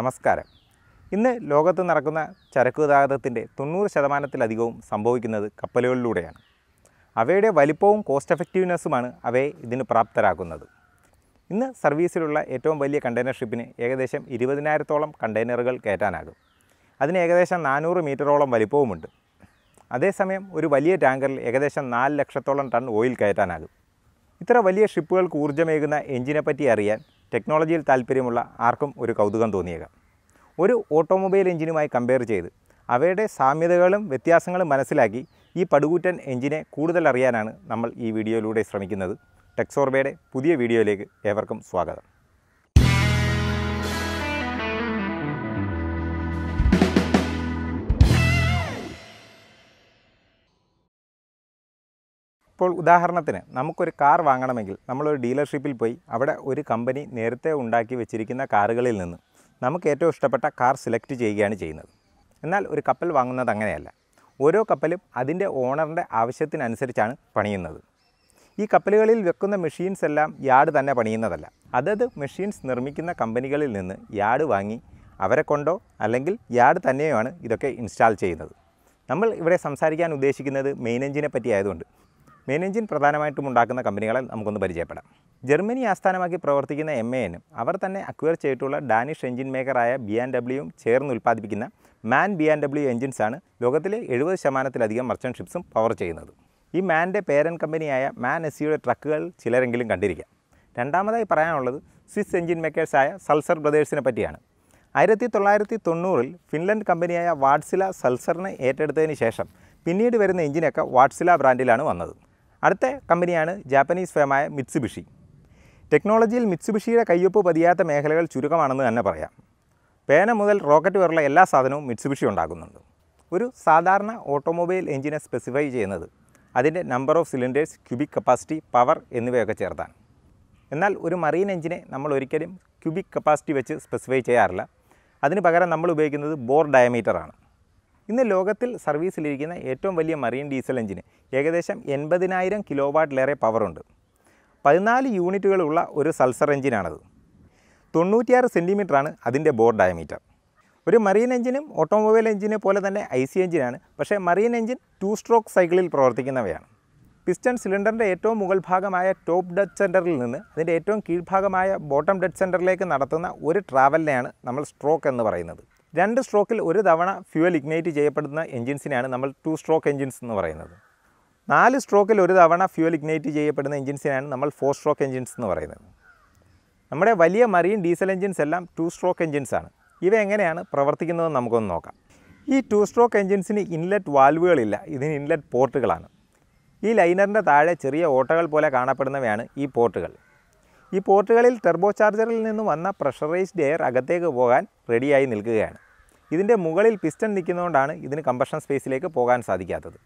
നമസ്കാരം ഇന്ന് ലോകത്ത് നടക്കുന്ന ചരക്ക് ഗതാഗതത്തിൻ്റെ തൊണ്ണൂറ് ശതമാനത്തിലധികവും സംഭവിക്കുന്നത് കപ്പലുകളിലൂടെയാണ് അവയുടെ വലിപ്പവും കോസ്റ്റ് എഫക്റ്റീവ്നെസ്സുമാണ് അവയെ ഇതിന് പ്രാപ്തരാക്കുന്നത് ഇന്ന് സർവീസിലുള്ള ഏറ്റവും വലിയ കണ്ടെയ്നർ ഷിപ്പിന് ഏകദേശം ഇരുപതിനായിരത്തോളം കണ്ടെയ്നറുകൾ കയറ്റാനാകും അതിന് ഏകദേശം നാനൂറ് മീറ്ററോളം വലിപ്പവുമുണ്ട് അതേസമയം ഒരു വലിയ ടാങ്കറിൽ ഏകദേശം നാല് ലക്ഷത്തോളം ടൺ ഓയിൽ കയറ്റാനാകും ഇത്ര വലിയ ഷിപ്പുകൾക്ക് ഊർജ്ജമേകുന്ന എഞ്ചിനെപ്പറ്റി അറിയാൻ ടെക്നോളജിയിൽ താല്പര്യമുള്ള ആർക്കും ഒരു കൗതുകം തോന്നിയേക്കാം ഒരു ഓട്ടോമൊബൈൽ എഞ്ചിനുമായി കമ്പയർ ചെയ്ത് അവയുടെ സാമ്യതകളും വ്യത്യാസങ്ങളും മനസ്സിലാക്കി ഈ പടുകൂറ്റൻ എഞ്ചിനെ കൂടുതൽ അറിയാനാണ് നമ്മൾ ഈ വീഡിയോയിലൂടെ ശ്രമിക്കുന്നത് ടെക്സോർബയുടെ പുതിയ വീഡിയോയിലേക്ക് ഏവർക്കും സ്വാഗതം ഇപ്പോൾ ഉദാഹരണത്തിന് നമുക്കൊരു കാർ വാങ്ങണമെങ്കിൽ നമ്മളൊരു ഡീലർഷിപ്പിൽ പോയി അവിടെ ഒരു കമ്പനി നേരത്തെ ഉണ്ടാക്കി വെച്ചിരിക്കുന്ന കാറുകളിൽ നിന്ന് നമുക്ക് ഏറ്റവും ഇഷ്ടപ്പെട്ട കാർ സെലക്ട് ചെയ്യുകയാണ് ചെയ്യുന്നത് എന്നാൽ ഒരു കപ്പൽ വാങ്ങുന്നത് അങ്ങനെയല്ല ഓരോ കപ്പലും അതിൻ്റെ ഓണറിൻ്റെ ആവശ്യത്തിനനുസരിച്ചാണ് പണിയുന്നത് ഈ കപ്പലുകളിൽ വെക്കുന്ന മെഷീൻസ് എല്ലാം യാർഡ് തന്നെ പണിയുന്നതല്ല അതത് മെഷീൻസ് നിർമ്മിക്കുന്ന കമ്പനികളിൽ നിന്ന് യാർഡ് വാങ്ങി അവരെ കൊണ്ടോ അല്ലെങ്കിൽ യാർഡ് തന്നെയുമാണ് ഇതൊക്കെ ഇൻസ്റ്റാൾ ചെയ്യുന്നത് നമ്മൾ ഇവിടെ സംസാരിക്കാൻ ഉദ്ദേശിക്കുന്നത് മെയിൻ എഞ്ചിനെ പറ്റി ആയതുകൊണ്ട് മെയിൻ എഞ്ചിൻ പ്രധാനമായിട്ടും ഉണ്ടാക്കുന്ന കമ്പനികളെ നമുക്കൊന്ന് പരിചയപ്പെടാം ജർമ്മനി ആസ്ഥാനമാക്കി പ്രവർത്തിക്കുന്ന എം എ എനും അവർ തന്നെ അക്വയർ ചെയ്തിട്ടുള്ള ഡാനിഷ് എഞ്ചിൻ മേക്കറായ ബി ആൻ ഡബ്ല്യുവും ചേർന്ന് ഉൽപ്പാദിപ്പിക്കുന്ന മാൻ ബി ആൻ ഡബ്ല്യൂ എഞ്ചിൻസാണ് ലോകത്തിലെ എഴുപത് ശതമാനത്തിലധികം മർച്ചൻറ്റ് ഷിപ്സും പവർ ചെയ്യുന്നത് ഈ മാൻ്റെ പേരൻ കമ്പനിയായ മാൻ എസ് സിയുടെ ട്രക്കുകൾ ചിലരെങ്കിലും കണ്ടിരിക്കാം രണ്ടാമതായി പറയാനുള്ളത് സ്വിസ് എഞ്ചിൻ മേക്കേഴ്സായ സൾസർ ബ്രദേഴ്സിനെ പറ്റിയാണ് ആയിരത്തി തൊള്ളായിരത്തി തൊണ്ണൂറിൽ ഫിൻലൻഡ് കമ്പനിയായ വാട്സില സൾസറിനെ ഏറ്റെടുത്തതിന് ശേഷം പിന്നീട് വരുന്ന എഞ്ചിനൊക്കെ വാട്സില ബ്രാൻഡിലാണ് വന്നത് അടുത്ത കമ്പനിയാണ് ജാപ്പനീസ് ഫേമായ മിത്സുബിഷി ടെക്നോളജിയിൽ മിത്സുബിഷിയുടെ കയ്യൊപ്പ് പതിയാത്ത മേഖലകൾ ചുരുക്കമാണെന്ന് തന്നെ പറയാം പേന മുതൽ റോക്കറ്റ് വരെയുള്ള എല്ലാ സാധനവും മിത്സുബിഷി ഉണ്ടാക്കുന്നുണ്ട് ഒരു സാധാരണ ഓട്ടോമൊബൈൽ എഞ്ചിനെ സ്പെസിഫൈ ചെയ്യുന്നത് അതിൻ്റെ number of cylinders cubic capacity power എന്നിവയൊക്കെ ചേർത്താണ് എന്നാൽ ഒരു മറീൻ എഞ്ചിനെ നമ്മൾ ഒരിക്കലും ക്യൂബിക് കപ്പാസിറ്റി വെച്ച് സ്പെസിഫൈ ചെയ്യാറില്ല അതിന് പകരം നമ്മൾ ഉപയോഗിക്കുന്നത് ബോർ ഡയമീറ്ററാണ് ഇന്ന് ലോകത്തിൽ സർവീസിലിരിക്കുന്ന ഏറ്റവും വലിയ മറീൻ ഡീസൽ എഞ്ചിന് ഏകദേശം എൺപതിനായിരം കിലോ വാട്ടിലേറെ പവറുണ്ട് പതിനാല് യൂണിറ്റുകളുള്ള ഒരു സൾസർ എഞ്ചിനാണത് തൊണ്ണൂറ്റിയാറ് ആണ് അതിൻ്റെ ബോർ ഡയമീറ്റർ ഒരു മറീൻ എഞ്ചിനും ഓട്ടോമൊബൈൽ എഞ്ചിനെ പോലെ തന്നെ ഐ സി എഞ്ചിനാണ് പക്ഷേ മറീൻ എഞ്ചിൻ ടു സ്ട്രോക്ക് സൈക്കിളിൽ പ്രവർത്തിക്കുന്നവയാണ് പിസ്റ്റൺ സിലിണ്ടറിൻ്റെ ഏറ്റവും മുകൾ ഭാഗമായ ടോപ്പ് ഡെഡ് സെൻറ്ററിൽ നിന്ന് അതിൻ്റെ ഏറ്റവും കീഴ്ഭാഗമായ ബോട്ടം ഡെഡ് സെൻറ്ററിലേക്ക് നടത്തുന്ന ഒരു ട്രാവലിനെയാണ് നമ്മൾ സ്ട്രോക്ക് എന്ന് പറയുന്നത് രണ്ട് സ്ട്രോക്കിൽ ഒരു തവണ ഫ്യൂവൽ ഇഗ്നൈറ്റ് ചെയ്യപ്പെടുന്ന എൻജിൻസിനാണ് നമ്മൾ ടു സ്ട്രോക്ക് എൻജിൻസ് എന്ന് പറയുന്നത് നാല് സ്ട്രോക്കിൽ ഒരു തവണ ഫ്യൂവൽ ഇഗ്നൈറ്റ് ചെയ്യപ്പെടുന്ന എൻജിൻസിനാണ് നമ്മൾ ഫോർ സ്ട്രോക്ക് എൻജിൻസ് എന്ന് പറയുന്നത് നമ്മുടെ വലിയ മറിയും ഡീസൽ എൻജിൻസ് എല്ലാം ടു സ്ട്രോക്ക് ആണ് ഇവ എങ്ങനെയാണ് പ്രവർത്തിക്കുന്നതെന്ന് നമുക്കൊന്ന് നോക്കാം ഈ ടു സ്ട്രോക്ക് എൻജിൻസിന് ഇൻലെറ്റ് വാൽവുകളില്ല ഇതിന് ഇൻലെറ്റ് പോർട്ടുകളാണ് ഈ ലൈനറിൻ്റെ താഴെ ചെറിയ ഓട്ടകൾ പോലെ കാണപ്പെടുന്നവയാണ് ഈ പോർട്ടുകൾ ഈ പോർട്ടുകളിൽ ടെർബോ ചാർജറിൽ നിന്ന് വന്ന പ്രഷറൈസ്ഡ് എയർ അകത്തേക്ക് പോകാൻ റെഡിയായി നിൽക്കുകയാണ് ഇതിൻ്റെ മുകളിൽ പിസ്റ്റൺ നിൽക്കുന്നതുകൊണ്ടാണ് ഇതിന് കമ്പഷൻ സ്പേസിലേക്ക് പോകാൻ സാധിക്കാത്തത്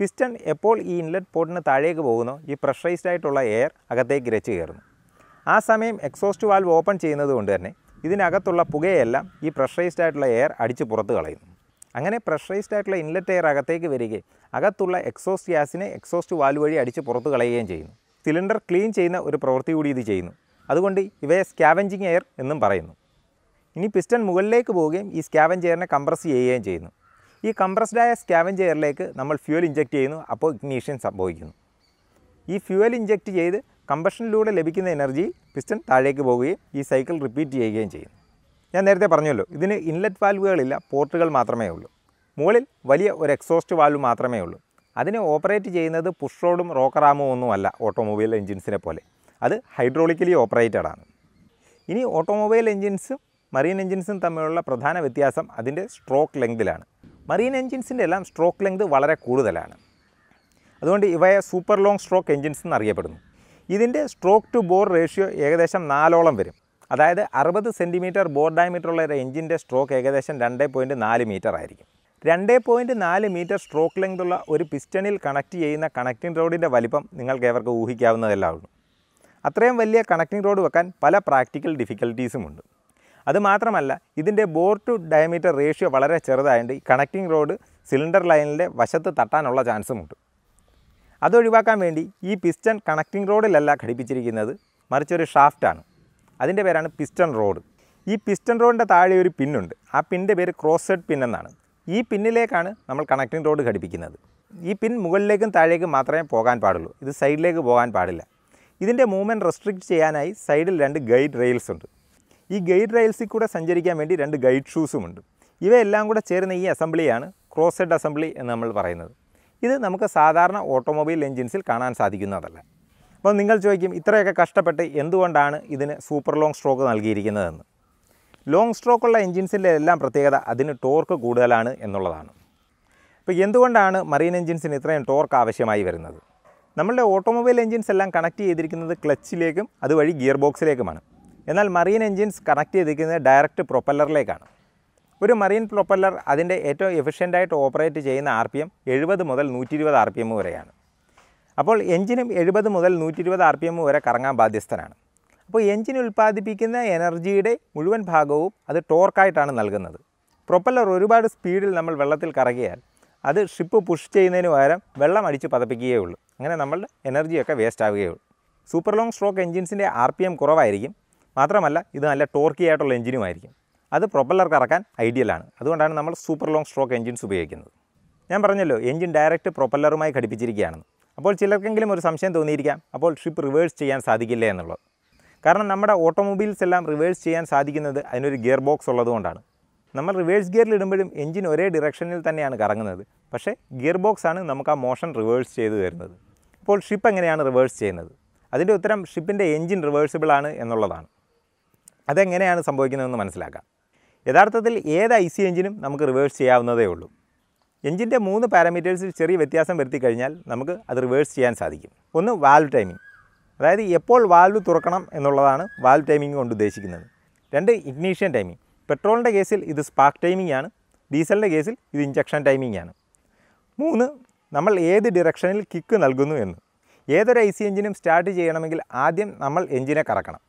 പിസ്റ്റൺ എപ്പോൾ ഈ ഇൻലെറ്റ് പോർട്ടിന് താഴേക്ക് പോകുന്നോ ഈ പ്രഷറൈസ്ഡ് ആയിട്ടുള്ള എയർ അകത്തേക്ക് ഇരച്ചു കയറുന്നു ആ സമയം എക്സോസ്റ്റ് വാൽവ് ഓപ്പൺ ചെയ്യുന്നത് കൊണ്ട് തന്നെ ഇതിനകത്തുള്ള പുകയെല്ലാം ഈ പ്രഷറൈസ്ഡ് ആയിട്ടുള്ള എയർ അടിച്ച് പുറത്ത് കളയുന്നു അങ്ങനെ പ്രഷറൈസ്ഡ് ആയിട്ടുള്ള ഇൻലെറ്റ് എയർ അകത്തേക്ക് വരികയും അകത്തുള്ള എക്സോസ്റ്റ് ഗ്യാസിനെ എക്സോസ്റ്റ് വാൽവ് വഴി അടിച്ച് പുറത്ത് കളയുകയും ചെയ്യുന്നു സിലിണ്ടർ ക്ലീൻ ചെയ്യുന്ന ഒരു പ്രവൃത്തി കൂടി ഇത് ചെയ്യുന്നു അതുകൊണ്ട് ഇവയെ സ്കാവഞ്ചിങ് എയർ എന്നും പറയുന്നു ഇനി പിസ്റ്റൺ മുകളിലേക്ക് പോവുകയും ഈ സ്കാവൻ ചെയറിനെ കംപ്രസ് ചെയ്യുകയും ചെയ്യുന്നു ഈ കംപ്രസ്ഡായ സ്കാവൻ ചെയറിലേക്ക് നമ്മൾ ഫ്യൂവൽ ഇഞ്ചക്ട് ചെയ്യുന്നു അപ്പോൾ ഇഗ്നീഷ്യൻ സംഭവിക്കുന്നു ഈ ഫ്യൂവൽ ഇഞ്ചക്ട് ചെയ്ത് കമ്പഷനിലൂടെ ലഭിക്കുന്ന എനർജി പിസ്റ്റൺ താഴേക്ക് പോവുകയും ഈ സൈക്കിൾ റിപ്പീറ്റ് ചെയ്യുകയും ചെയ്യുന്നു ഞാൻ നേരത്തെ പറഞ്ഞല്ലോ ഇതിന് ഇൻലെറ്റ് വാൽവുകളില്ല പോർട്ടുകൾ മാത്രമേ ഉള്ളൂ മുകളിൽ വലിയ ഒരു എക്സോസ്റ്റ് വാൽവ് മാത്രമേ ഉള്ളൂ അതിനെ ഓപ്പറേറ്റ് ചെയ്യുന്നത് പുഷ് റോഡും റോക്കറാമും ഒന്നുമല്ല ഓട്ടോമൊബൈൽ എഞ്ചിൻസിനെ പോലെ അത് ഹൈഡ്രോളിക്കലി ഓപ്പറേറ്റഡാണ് ആണ് ഇനി ഓട്ടോമൊബൈൽ എഞ്ചിൻസും മറീൻ എൻജിൻസും തമ്മിലുള്ള പ്രധാന വ്യത്യാസം അതിൻ്റെ സ്ട്രോക്ക് ലെങ്തിലാണ് മറീൻ എൻജിൻസിൻ്റെ എല്ലാം സ്ട്രോക്ക് ലെങ്ത് വളരെ കൂടുതലാണ് അതുകൊണ്ട് ഇവയെ സൂപ്പർ ലോങ് സ്ട്രോക്ക് എൻജിൻസ് എന്നറിയപ്പെടുന്നു ഇതിൻ്റെ സ്ട്രോക്ക് ടു ബോർ റേഷ്യോ ഏകദേശം നാലോളം വരും അതായത് അറുപത് സെൻറ്റിമീറ്റർ ബോർ ഡയമീറ്റർ ഉള്ള ഒരു എഞ്ചിൻ്റെ സ്ട്രോക്ക് ഏകദേശം രണ്ട് പോയിൻറ്റ് നാല് മീറ്റർ ആയിരിക്കും രണ്ട് പോയിൻറ്റ് നാല് മീറ്റർ സ്ട്രോക്ക് ലെങ്ത് ഉള്ള ഒരു പിസ്റ്റണിൽ കണക്ട് ചെയ്യുന്ന കണക്റ്റിംഗ് റോഡിൻ്റെ വലിപ്പം നിങ്ങൾക്ക് ഏവർക്ക് ഊഹിക്കാവുന്നതെല്ലാം അത്രയും വലിയ കണക്റ്റിംഗ് റോഡ് വെക്കാൻ പല പ്രാക്ടിക്കൽ ഉണ്ട് അതുമാത്രമല്ല ഇതിൻ്റെ ബോർ ടു ഡയമീറ്റർ റേഷ്യോ വളരെ ചെറുതായതുകൊണ്ട് ഈ കണക്റ്റിംഗ് റോഡ് സിലിണ്ടർ ലൈനിൻ്റെ വശത്ത് തട്ടാനുള്ള ചാൻസുമുണ്ട് അതൊഴിവാക്കാൻ വേണ്ടി ഈ പിസ്റ്റൺ കണക്റ്റിംഗ് റോഡിലല്ല ഘടിപ്പിച്ചിരിക്കുന്നത് മറിച്ചൊരു ഷാഫ്റ്റാണ് അതിൻ്റെ പേരാണ് പിസ്റ്റൺ റോഡ് ഈ പിസ്റ്റൺ റോഡിൻ്റെ താഴെ ഒരു പിന്നുണ്ട് ആ പിൻ്റെ പേര് ക്രോസ് പിൻ എന്നാണ് ഈ പിന്നിലേക്കാണ് നമ്മൾ കണക്റ്റിംഗ് റോഡ് ഘടിപ്പിക്കുന്നത് ഈ പിൻ മുകളിലേക്കും താഴേക്കും മാത്രമേ പോകാൻ പാടുള്ളൂ ഇത് സൈഡിലേക്ക് പോകാൻ പാടില്ല ഇതിൻ്റെ മൂവ്മെൻറ്റ് റെസ്ട്രിക്റ്റ് ചെയ്യാനായി സൈഡിൽ രണ്ട് ഗൈഡ് റെയിൽസ് ഉണ്ട് ഈ ഗൈഡ് റെയിൽസിൽ കൂടെ സഞ്ചരിക്കാൻ വേണ്ടി രണ്ട് ഗൈഡ് ഷൂസുമുണ്ട് ഇവയെല്ലാം കൂടെ ചേരുന്ന ഈ അസംബ്ലിയാണ് ക്രോസഡ് അസംബ്ലി എന്ന് നമ്മൾ പറയുന്നത് ഇത് നമുക്ക് സാധാരണ ഓട്ടോമൊബൈൽ എൻജിൻസിൽ കാണാൻ സാധിക്കുന്നതല്ല അപ്പോൾ നിങ്ങൾ ചോദിക്കും ഇത്രയൊക്കെ കഷ്ടപ്പെട്ട് എന്തുകൊണ്ടാണ് ഇതിന് സൂപ്പർ ലോങ് സ്ട്രോക്ക് നൽകിയിരിക്കുന്നതെന്ന് ലോങ് സ്ട്രോക്കുള്ള എൻജിൻസിൻ്റെ എല്ലാം പ്രത്യേകത അതിന് ടോർക്ക് കൂടുതലാണ് എന്നുള്ളതാണ് അപ്പോൾ എന്തുകൊണ്ടാണ് മറീൻ എൻജിൻസിന് ഇത്രയും ടോർക്ക് ആവശ്യമായി വരുന്നത് നമ്മളുടെ ഓട്ടോമൊബൈൽ എൻജിൻസ് എല്ലാം കണക്ട് ചെയ്തിരിക്കുന്നത് ക്ലച്ചിലേക്കും അതുവഴി ഗിയർ ബോക്സിലേക്കുമാണ് എന്നാൽ മറീൻ എൻജിൻസ് കണക്ട് ചെയ്തിരിക്കുന്നത് ഡയറക്റ്റ് പ്രൊപ്പല്ലറിലേക്കാണ് ഒരു മറീൻ പ്രൊപ്പല്ലർ അതിൻ്റെ ഏറ്റവും എഫിഷ്യൻ്റായിട്ട് ഓപ്പറേറ്റ് ചെയ്യുന്ന ആർ പി എം എഴുപത് മുതൽ നൂറ്റി ഇരുപത് ആർ പി എം വരെയാണ് അപ്പോൾ എഞ്ചിനും എഴുപത് മുതൽ നൂറ്റി ഇരുപത് ആർ പി എം വരെ കറങ്ങാൻ ബാധ്യസ്ഥനാണ് അപ്പോൾ എഞ്ചിൻ ഉൽപ്പാദിപ്പിക്കുന്ന എനർജിയുടെ മുഴുവൻ ഭാഗവും അത് ടോർക്കായിട്ടാണ് നൽകുന്നത് പ്രൊപ്പല്ലർ ഒരുപാട് സ്പീഡിൽ നമ്മൾ വെള്ളത്തിൽ കറകിയാൽ അത് ഷിപ്പ് പുഷ് ചെയ്യുന്നതിന് പകരം വെള്ളം അടിച്ച് പതപ്പിക്കുകയേ ഉള്ളൂ അങ്ങനെ നമ്മളുടെ എനർജിയൊക്കെ വേസ്റ്റ് ആവുകയുള്ളൂ സൂപ്പർ ലോങ് സ്ട്രോക്ക് എഞ്ചിൻസിൻ്റെ ആർ പി എം കുറവായിരിക്കും മാത്രമല്ല ഇത് നല്ല ടോർക്കി ആയിട്ടുള്ള എഞ്ചിനുമായിരിക്കും അത് പ്രൊപ്പല്ലർ കറക്കാൻ ഐഡിയലാണ് അതുകൊണ്ടാണ് നമ്മൾ സൂപ്പർ ലോങ് സ്ട്രോക്ക് എഞ്ചിൻസ് ഉപയോഗിക്കുന്നത് ഞാൻ പറഞ്ഞല്ലോ എഞ്ചിൻ ഡയറക്റ്റ് പ്രൊപ്പല്ലറുമായി ഘടിപ്പിച്ചിരിക്കുകയാണ് അപ്പോൾ ചിലർക്കെങ്കിലും ഒരു സംശയം തോന്നിയിരിക്കാം അപ്പോൾ ഷിപ്പ് റിവേഴ്സ് ചെയ്യാൻ സാധിക്കില്ല എന്നുള്ളത് കാരണം നമ്മുടെ ഓട്ടോമൊബൈൽസ് എല്ലാം റിവേഴ്സ് ചെയ്യാൻ സാധിക്കുന്നത് അതിനൊരു ഗിയർ ബോക്സ് ഉള്ളതുകൊണ്ടാണ് നമ്മൾ റിവേഴ്സ് ഗിയറിൽ ഇടുമ്പോഴും എഞ്ചിൻ ഒരേ ഡിറക്ഷനിൽ തന്നെയാണ് കറങ്ങുന്നത് പക്ഷേ ഗിയർ ബോക്സ് ആണ് നമുക്ക് ആ മോഷൻ റിവേഴ്സ് ചെയ്തു തരുന്നത് അപ്പോൾ ഷിപ്പ് എങ്ങനെയാണ് റിവേഴ്സ് ചെയ്യുന്നത് അതിൻ്റെ ഉത്തരം ഷിപ്പിൻ്റെ എഞ്ചിൻ റിവേഴ്സിബിൾ ആണ് എന്നുള്ളതാണ് അതെങ്ങനെയാണ് സംഭവിക്കുന്നതെന്ന് മനസ്സിലാക്കാം യഥാർത്ഥത്തിൽ ഏത് ഐ സി എഞ്ചിനും നമുക്ക് റിവേഴ്സ് ചെയ്യാവുന്നതേ ഉള്ളൂ എഞ്ചിൻ്റെ മൂന്ന് പാരാമീറ്റേഴ്സിൽ ചെറിയ വ്യത്യാസം വരുത്തി കഴിഞ്ഞാൽ നമുക്ക് അത് റിവേഴ്സ് ചെയ്യാൻ സാധിക്കും ഒന്ന് വാൽവ് ടൈമിംഗ് അതായത് എപ്പോൾ വാൽവ് തുറക്കണം എന്നുള്ളതാണ് വാൽവ് ടൈമിംഗ് കൊണ്ട് ഉദ്ദേശിക്കുന്നത് രണ്ട് ഇഗ്നീഷ്യൻ ടൈമിംഗ് പെട്രോളിൻ്റെ കേസിൽ ഇത് സ്പാർക്ക് ടൈമിംഗ് ആണ് ഡീസലിൻ്റെ കേസിൽ ഇത് ഇഞ്ചക്ഷൻ ടൈമിംഗ് ആണ് മൂന്ന് നമ്മൾ ഏത് ഡിറക്ഷനിൽ കിക്ക് നൽകുന്നു എന്ന് ഏതൊരു ഐ സി എഞ്ചിനും സ്റ്റാർട്ട് ചെയ്യണമെങ്കിൽ ആദ്യം നമ്മൾ എഞ്ചിനെ കറക്കണം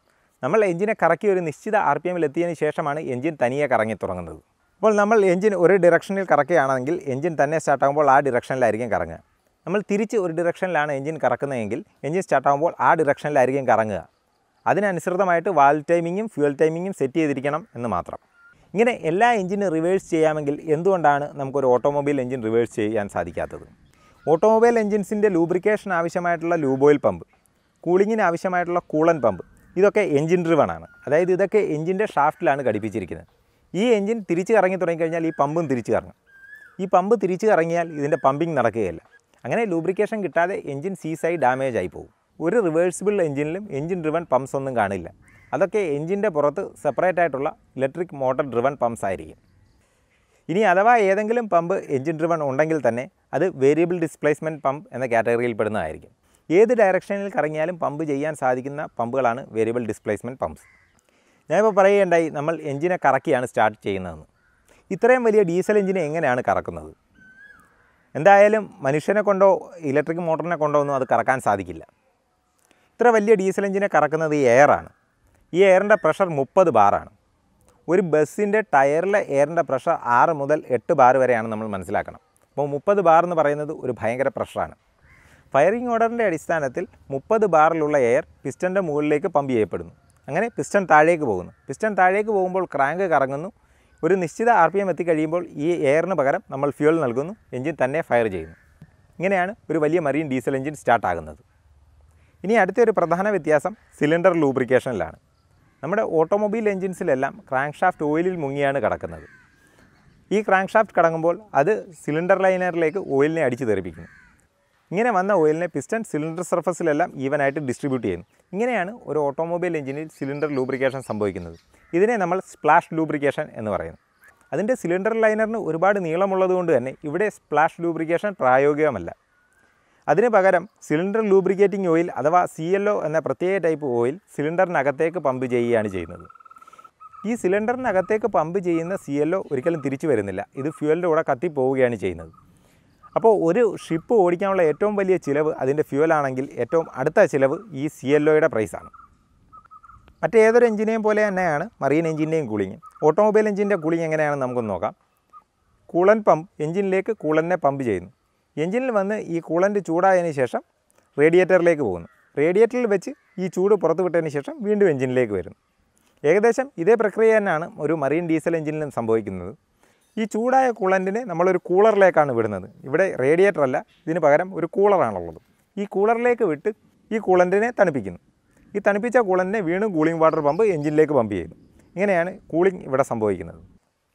നമ്മൾ എഞ്ചിനെ കറക്കി ഒരു നിശ്ചിത ആർ പി എമ്മിൽ എത്തിയതിന് ശേഷമാണ് എഞ്ചിൻ തനിയെ കറങ്ങി തുടങ്ങുന്നത് അപ്പോൾ നമ്മൾ എഞ്ചിൻ ഒരു ഡിറക്ഷനിൽ കറക്കുകയാണെങ്കിൽ എഞ്ചിൻ തന്നെ സ്റ്റാർട്ടാകുമ്പോൾ ആ ഡിറക്ഷനിലായിരിക്കും കറങ്ങുക നമ്മൾ തിരിച്ച് ഒരു ഡിറക്ഷനിലാണ് എഞ്ചിൻ കറക്കുന്നതെങ്കിൽ എഞ്ചിൻ സ്റ്റാർട്ടാകുമ്പോൾ ആ ഡിറക്ഷനിലായിരിക്കും കറങ്ങുക അതിനനുസൃതമായിട്ട് വാൽ ടൈമിങ്ങും ഫ്യൂൽ ടൈമിങ്ങും സെറ്റ് ചെയ്തിരിക്കണം എന്ന് മാത്രം ഇങ്ങനെ എല്ലാ എഞ്ചിനും റിവേഴ്സ് ചെയ്യാമെങ്കിൽ എന്തുകൊണ്ടാണ് നമുക്കൊരു ഓട്ടോമൊബൈൽ എഞ്ചിൻ റിവേഴ്സ് ചെയ്യാൻ സാധിക്കാത്തത് ഓട്ടോമൊബൈൽ എഞ്ചിൻസിൻ്റെ ലൂബ്രിക്കേഷൻ ആവശ്യമായിട്ടുള്ള ലൂബോയിൽ പമ്പ് കൂളിങ്ങിന് ആവശ്യമായിട്ടുള്ള കൂളൻ പമ്പ് ഇതൊക്കെ എൻജിൻ ഡ്രിവൺ ആണ് അതായത് ഇതൊക്കെ എൻജിൻ്റെ ഷാഫ്റ്റിലാണ് ഘടിപ്പിച്ചിരിക്കുന്നത് ഈ എൻജിൻ തിരിച്ച് കറങ്ങി തുടങ്ങിക്കഴിഞ്ഞാൽ ഈ പമ്പും തിരിച്ച് കറങ്ങും ഈ പമ്പ് തിരിച്ച് കറങ്ങിയാൽ ഇതിൻ്റെ പമ്പിങ് നടക്കുകയില്ല അങ്ങനെ ലൂബ്രിക്കേഷൻ കിട്ടാതെ എൻജിൻ സീസായി ഡാമേജ് ആയി പോകും ഒരു റിവേഴ്സിബിൾ എൻജിനിലും എൻജിൻ ഡ്രിവൺ പമ്പ്സ് ഒന്നും കാണില്ല അതൊക്കെ എൻജിൻ്റെ പുറത്ത് സെപ്പറേറ്റ് ആയിട്ടുള്ള ഇലക്ട്രിക് മോട്ടർ ഡ്രിവൺ പമ്പ്സ് ആയിരിക്കും ഇനി അഥവാ ഏതെങ്കിലും പമ്പ് എൻജിൻ ഡ്രിവൺ ഉണ്ടെങ്കിൽ തന്നെ അത് വേരിയബിൾ ഡിസ്പ്ലേസ്മെൻറ്റ് പമ്പ് എന്ന കാറ്റഗറിയിൽ പെടുന്നതായിരിക്കും ഏത് ഡയറക്ഷനിൽ കറങ്ങിയാലും പമ്പ് ചെയ്യാൻ സാധിക്കുന്ന പമ്പുകളാണ് വേരിയബിൾ ഡിസ്പ്ലേസ്മെൻറ്റ് പമ്പ്സ് ഞാനിപ്പോൾ പറയുകയുണ്ടായി നമ്മൾ എഞ്ചിനെ കറക്കിയാണ് സ്റ്റാർട്ട് ചെയ്യുന്നതെന്ന് ഇത്രയും വലിയ ഡീസൽ എഞ്ചിനെ എങ്ങനെയാണ് കറക്കുന്നത് എന്തായാലും മനുഷ്യനെ കൊണ്ടോ ഇലക്ട്രിക് മോട്ടറിനെ കൊണ്ടോ ഒന്നും അത് കറക്കാൻ സാധിക്കില്ല ഇത്ര വലിയ ഡീസൽ എഞ്ചിനെ കറക്കുന്നത് ഈ എയറാണ് ഈ എയറിൻ്റെ പ്രഷർ മുപ്പത് ബാറാണ് ഒരു ബസ്സിൻ്റെ ടയറിലെ എയറിൻ്റെ പ്രഷർ ആറ് മുതൽ എട്ട് ബാർ വരെയാണ് നമ്മൾ മനസ്സിലാക്കണം അപ്പോൾ മുപ്പത് ബാർ എന്ന് പറയുന്നത് ഒരു ഭയങ്കര പ്രഷറാണ് ഫയറിംഗ് ഓർഡറിൻ്റെ അടിസ്ഥാനത്തിൽ മുപ്പത് ബാറിലുള്ള എയർ പിസ്റ്റൻ്റെ മുകളിലേക്ക് പമ്പ് ചെയ്യപ്പെടുന്നു അങ്ങനെ പിസ്റ്റൺ താഴേക്ക് പോകുന്നു പിസ്റ്റൺ താഴേക്ക് പോകുമ്പോൾ ക്രാങ്ക് കറങ്ങുന്നു ഒരു നിശ്ചിത ആർ പി എം എത്തിക്കഴിയുമ്പോൾ ഈ എയറിന് പകരം നമ്മൾ ഫ്യൂൽ നൽകുന്നു എഞ്ചിൻ തന്നെ ഫയർ ചെയ്യുന്നു ഇങ്ങനെയാണ് ഒരു വലിയ മറീൻ ഡീസൽ എഞ്ചിൻ സ്റ്റാർട്ടാകുന്നത് ഇനി അടുത്തൊരു പ്രധാന വ്യത്യാസം സിലിണ്ടർ ലൂബ്രിക്കേഷനിലാണ് നമ്മുടെ ഓട്ടോമൊബൈൽ എഞ്ചിൻസിലെല്ലാം ക്രാങ്ക് ഷാഫ്റ്റ് ഓയിലിൽ മുങ്ങിയാണ് കിടക്കുന്നത് ഈ ക്രാങ്ക് ഷാഫ്റ്റ് കടങ്ങുമ്പോൾ അത് സിലിണ്ടർ ലൈനറിലേക്ക് ഓയിലിനെ അടിച്ചു തെറിപ്പിക്കുന്നു ഇങ്ങനെ വന്ന ഓയിലിനെ പിസ്റ്റൺ സിലിണ്ടർ സർഫസിലെല്ലാം ഈവനായിട്ട് ഡിസ്ട്രിബ്യൂട്ട് ചെയ്യുന്നു ഇങ്ങനെയാണ് ഒരു ഓട്ടോമൊബൈൽ എഞ്ചിനിൽ സിലിണ്ടർ ലൂബ്രിക്കേഷൻ സംഭവിക്കുന്നത് ഇതിനെ നമ്മൾ സ്പ്ലാഷ് ലൂബ്രിക്കേഷൻ എന്ന് പറയുന്നു അതിൻ്റെ സിലിണ്ടർ ലൈനറിന് ഒരുപാട് നീളമുള്ളതുകൊണ്ട് തന്നെ ഇവിടെ സ്പ്ലാഷ് ലൂബ്രിക്കേഷൻ പ്രായോഗികമല്ല അതിന് പകരം സിലിണ്ടർ ലൂബ്രിക്കേറ്റിംഗ് ഓയിൽ അഥവാ സി എൽ എന്ന പ്രത്യേക ടൈപ്പ് ഓയിൽ സിലിണ്ടറിനകത്തേക്ക് പമ്പ് ചെയ്യുകയാണ് ചെയ്യുന്നത് ഈ സിലിണ്ടറിനകത്തേക്ക് പമ്പ് ചെയ്യുന്ന സി എൽ ഒരിക്കലും തിരിച്ചു വരുന്നില്ല ഇത് ഫ്യൂവലിൻ്റെ കൂടെ കത്തിപ്പോവുകയാണ് ചെയ്യുന്നത് അപ്പോൾ ഒരു ഷിപ്പ് ഓടിക്കാനുള്ള ഏറ്റവും വലിയ ചിലവ് അതിൻ്റെ ഫ്യൂവലാണെങ്കിൽ ഏറ്റവും അടുത്ത ചിലവ് ഈ സി എൽ ഒയുടെ പ്രൈസാണ് മറ്റേതൊരു എഞ്ചിനെയും പോലെ തന്നെയാണ് മറീൻ എഞ്ചിൻ്റെയും കൂളിങ് ഓട്ടോമൊബൈൽ എഞ്ചിൻ്റെ കൂളിങ് എങ്ങനെയാണെന്ന് നമുക്കൊന്ന് നോക്കാം കൂളൻ പമ്പ് എഞ്ചിനിലേക്ക് കൂളനെ പമ്പ് ചെയ്യുന്നു എഞ്ചിനിൽ വന്ന് ഈ കൂളൻ്റെ ചൂടായതിന് ശേഷം റേഡിയേറ്ററിലേക്ക് പോകുന്നു റേഡിയേറ്ററിൽ വെച്ച് ഈ ചൂട് പുറത്തു വിട്ടതിന് ശേഷം വീണ്ടും എഞ്ചിനിലേക്ക് വരുന്നു ഏകദേശം ഇതേ പ്രക്രിയ തന്നെയാണ് ഒരു മറീൻ ഡീസൽ എഞ്ചിനിലും സംഭവിക്കുന്നത് ഈ ചൂടായ കൂളൻറ്റിന് നമ്മളൊരു കൂളറിലേക്കാണ് വിടുന്നത് ഇവിടെ റേഡിയേറ്റർ അല്ല ഇതിന് പകരം ഒരു കൂളറാണുള്ളത് ഈ കൂളറിലേക്ക് വിട്ട് ഈ കൂളൻറ്റിനെ തണുപ്പിക്കുന്നു ഈ തണുപ്പിച്ച കൂളൻറ്റിനെ വീണ്ടും കൂളിംഗ് വാട്ടർ പമ്പ് എഞ്ചിനിലേക്ക് പമ്പ് ചെയ്യുന്നു ഇങ്ങനെയാണ് കൂളിംഗ് ഇവിടെ സംഭവിക്കുന്നത്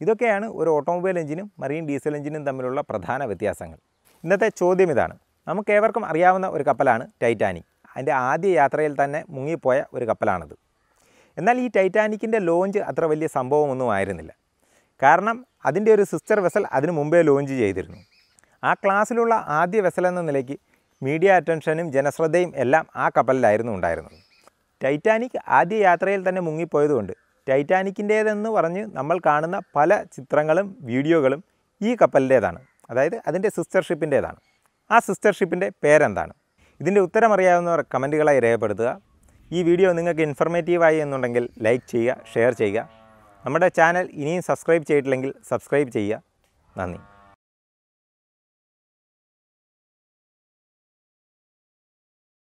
ഇതൊക്കെയാണ് ഒരു ഓട്ടോമൊബൈൽ എഞ്ചിനും മറീൻ ഡീസൽ എഞ്ചിനും തമ്മിലുള്ള പ്രധാന വ്യത്യാസങ്ങൾ ഇന്നത്തെ ചോദ്യം ഇതാണ് നമുക്കേവർക്കും അറിയാവുന്ന ഒരു കപ്പലാണ് ടൈറ്റാനിക് അതിൻ്റെ ആദ്യ യാത്രയിൽ തന്നെ മുങ്ങിപ്പോയ ഒരു കപ്പലാണത് എന്നാൽ ഈ ടൈറ്റാനിക്കിൻ്റെ ലോഞ്ച് അത്ര വലിയ സംഭവമൊന്നും ആയിരുന്നില്ല കാരണം അതിൻ്റെ ഒരു സിസ്റ്റർ വെസൽ അതിനു മുമ്പേ ലോഞ്ച് ചെയ്തിരുന്നു ആ ക്ലാസ്സിലുള്ള ആദ്യ വെസൽ എന്ന നിലയ്ക്ക് മീഡിയ അറ്റൻഷനും ജനശ്രദ്ധയും എല്ലാം ആ കപ്പലിലായിരുന്നു ഉണ്ടായിരുന്നത് ടൈറ്റാനിക് ആദ്യ യാത്രയിൽ തന്നെ മുങ്ങിപ്പോയതുകൊണ്ട് ടൈറ്റാനിക്കിൻ്റേതെന്ന് പറഞ്ഞ് നമ്മൾ കാണുന്ന പല ചിത്രങ്ങളും വീഡിയോകളും ഈ കപ്പലിൻ്റേതാണ് അതായത് അതിൻ്റെ സിസ്റ്റർ ഷിപ്പിൻ്റേതാണ് ആ സിസ്റ്റർ ഷിപ്പിൻ്റെ പേരെന്താണ് ഇതിൻ്റെ ഉത്തരമറിയാവുന്നവർ കമൻറ്റുകളായി രേഖപ്പെടുത്തുക ഈ വീഡിയോ നിങ്ങൾക്ക് ഇൻഫർമേറ്റീവായി എന്നുണ്ടെങ്കിൽ ലൈക്ക് ചെയ്യുക ഷെയർ ചെയ്യുക നമ്മുടെ ചാനൽ ഇനിയും സബ്സ്ക്രൈബ് ചെയ്തിട്ടില്ലെങ്കിൽ സബ്സ്ക്രൈബ് ചെയ്യുക നന്ദി